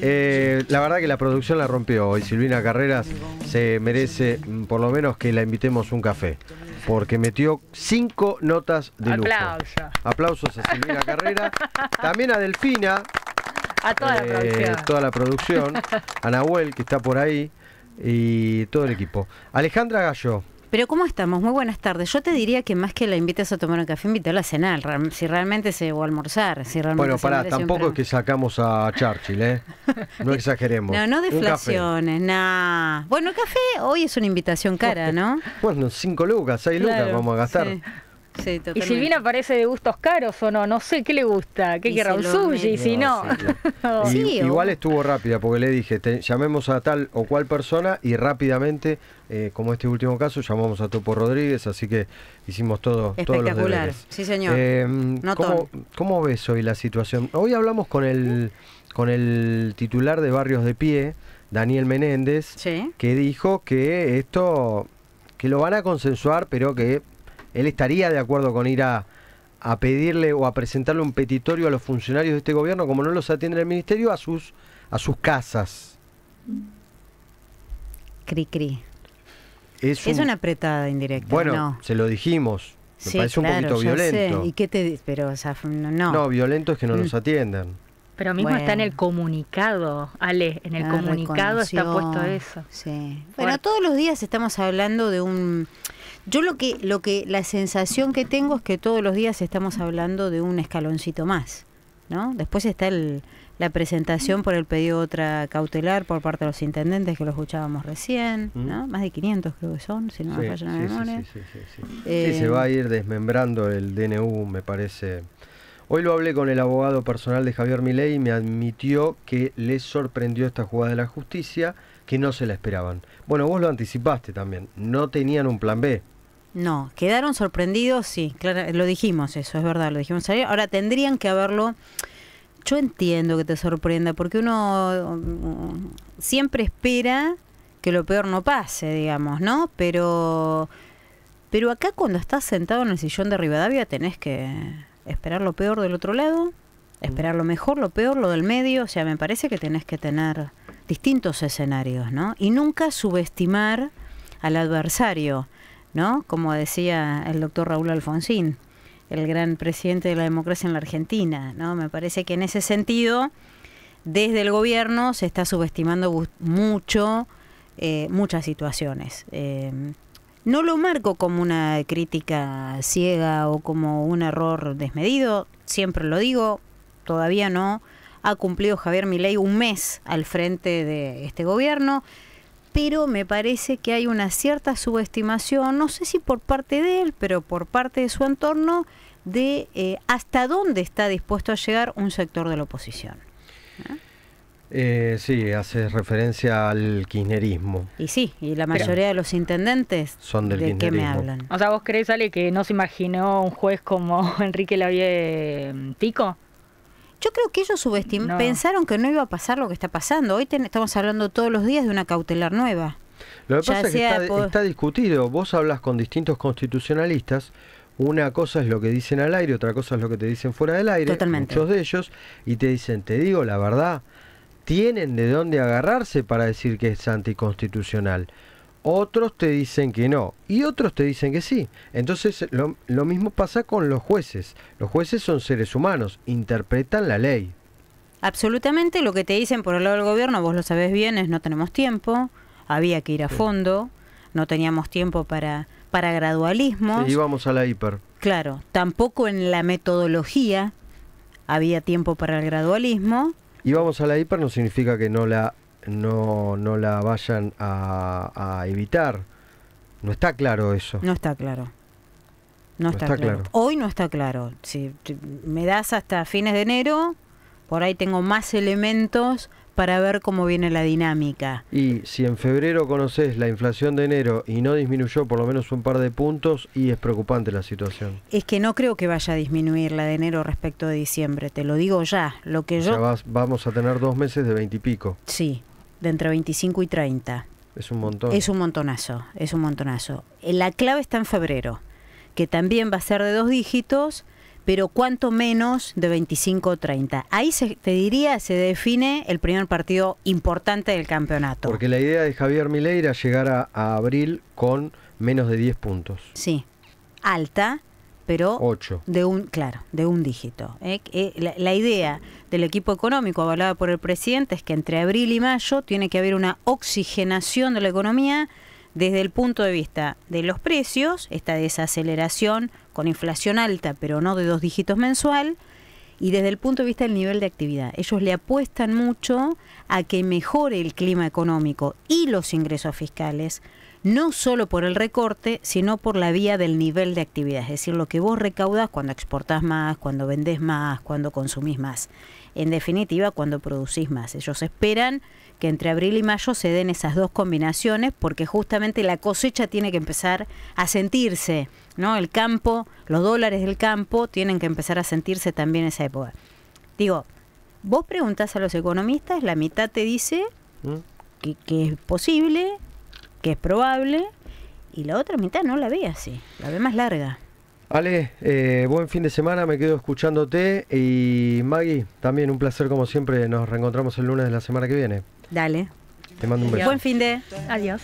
Eh, la verdad que la producción la rompió y Silvina Carreras se merece mm, por lo menos que la invitemos un café. Porque metió cinco notas de lujo. Aplausos. a Silvina Carreras También a Delfina. A toda la eh, producción. Toda la producción. A Nahuel, que está por ahí. Y todo el equipo. Alejandra Gallo. Pero ¿cómo estamos? Muy buenas tardes. Yo te diría que más que la invitas a tomar un café, invítala a cenar, si realmente se o a almorzar, si realmente Bueno, pará, tampoco es que sacamos a Churchill, ¿eh? No exageremos. No, no deflaciones, nada. Bueno, el café hoy es una invitación cara, ¿no? Bueno, cinco lucas, seis lucas vamos a gastar y Silvina parece de gustos caros o no, no sé qué le gusta, qué querrá un sushi, y si no. igual estuvo rápida, porque le dije, llamemos a tal o cual persona y rápidamente, eh, como este último caso, llamamos a Topo Rodríguez, así que hicimos todo. Espectacular, todos los sí señor. Em, ¿cómo, ves hoy la situación? Hoy hablamos con el, con el titular de Barrios de Pie, Daniel Menéndez, que dijo que esto, que lo van a consensuar, pero que él estaría de acuerdo con ir a, pedirle o a presentarle un petitorio a los funcionarios de este gobierno, como no los atiende el ministerio, a sus, a sus casas. Cri cri. Es, una apretada indirecta. Bueno, se lo dijimos. Me parece un poquito violento. ¿Y qué te pero o sea, no. No, violento es que no los mm. atiendan. Pero mismo está en el comunicado, Ale, en el comunicado está puesto eso. Sí. bueno, todos los días estamos hablando de un yo lo que, lo que, la sensación que tengo es que todos los días estamos hablando de un escaloncito más, ¿no? Después está el, la presentación por el pedido de otra cautelar por parte de los intendentes que lo escuchábamos recién, ¿no? Más de 500 creo que son, si no me la sí, Sí, eh, se va a ir desmembrando el DNU, me parece. Hoy lo hablé con el abogado personal de Javier Milei y me admitió que le sorprendió esta jugada de la justicia, que no se la esperaban. Bueno, vos lo anticipaste también, no tenían un plan B. No, quedaron sorprendidos, sí, claro, lo dijimos eso, es verdad, lo dijimos ayer. Ahora tendrían que haberlo... Yo entiendo que te sorprenda, porque uno mm, siempre espera que lo peor no pase, digamos, ¿no? Pero, pero acá cuando estás sentado en el sillón de Rivadavia tenés que esperar lo peor del otro lado, esperar lo mejor, lo peor, lo del medio, o sea, me parece que tenés que tener distintos escenarios, ¿no? Y nunca subestimar al adversario. ¿no? Como decía el doctor Raúl Alfonsín, el gran presidente de la democracia en la Argentina, ¿no? Me parece que en ese sentido, desde el gobierno se está subestimando mucho eh, muchas situaciones. Em, no lo marco como una crítica ciega o como un error desmedido, siempre lo digo, todavía no ha cumplido Javier Milei un mes al frente de este gobierno pero me parece que hay una cierta subestimación, no sé si por parte de él, pero por parte de su entorno, de eh, hasta dónde está dispuesto a llegar un sector de la oposición. ¿Eh? sí, hace referencia al kirchnerismo. Y sí, y la mayoría de los intendentes son de qué me hablan. O sea, ¿vos creéis Ale, que no se imaginó un juez como Enrique Lavie Pico? Mm, yo creo que ellos subestimaron, pensaron que no iba a pasar lo que está pasando. Hoy estamos hablando todos los días de una cautelar nueva. Lo que pasa es que está, está, discutido. Vos hablas con distintos constitucionalistas. Una cosa es lo que dicen al aire, otra cosa es lo que te dicen fuera del aire. Muchos de ellos. Y te dicen, te digo la verdad, tienen de dónde agarrarse para decir que es anticonstitucional. Otros te dicen que no y otros te dicen que sí. Entonces lo, mismo pasa con los jueces. Los jueces son seres humanos, interpretan la ley. Absolutamente lo que te dicen por el lado del gobierno, vos lo sabés bien, es no tenemos tiempo, había que ir a fondo, no teníamos tiempo para, para gradualismos. Sí, íbamos a la hiper. Claro, tampoco en la metodología había tiempo para el gradualismo. Íbamos a la hiper no significa que no la no, no la vayan a, a evitar. No está claro eso. No está claro. No, está, claro. Hoy no está claro. Si me das hasta fines de enero, por ahí tengo más elementos para ver cómo viene la dinámica. Y si en febrero conoces la inflación de enero y no disminuyó por lo menos un par de puntos, y es preocupante la situación. Es que no creo que vaya a disminuir la de enero respecto de diciembre, te lo digo ya. Lo que yo... vamos a tener dos meses de veintipico. Sí, de entre 25 y 30. Es un montón. Es un montonazo, es un montonazo. Eh, la clave está en febrero, que también va a ser de dos dígitos, pero cuánto menos de 25 o 30. Ahí se, te diría se define el primer partido importante del campeonato. Porque la idea de Javier Milei era llegar a abril con menos de 10 puntos. Sí, alta, pero de un claro de un dígito ¿eh? Eh, la, la, idea del equipo económico avalada por el presidente es que entre abril y mayo tiene que haber una oxigenación de la economía desde el punto de vista de los precios esta desaceleración con inflación alta pero no de dos dígitos mensual y desde el punto de vista del nivel de actividad. Ellos le apuestan mucho a que mejore el clima económico y los ingresos fiscales no solo por el recorte, sino por la vía del nivel de actividad, es decir, lo que vos recaudas cuando exportás más, cuando vendés más, cuando consumís más, en definitiva, cuando producís más. Ellos esperan que entre abril y mayo se den esas dos combinaciones porque justamente la cosecha tiene que empezar a sentirse, ¿no? El campo, los dólares del campo tienen que empezar a sentirse también en esa época. Digo, vos preguntás a los economistas, la mitad te dice ¿Mm? que, que es posible, que es probable, y la otra mitad no la ve así, la ve más larga. Ale, eh, buen fin de semana, me quedo escuchándote y Maggie, también un placer como siempre, nos reencontramos el lunes de la semana que viene. Dale. Te mando un beso. Buen fin de... Adiós.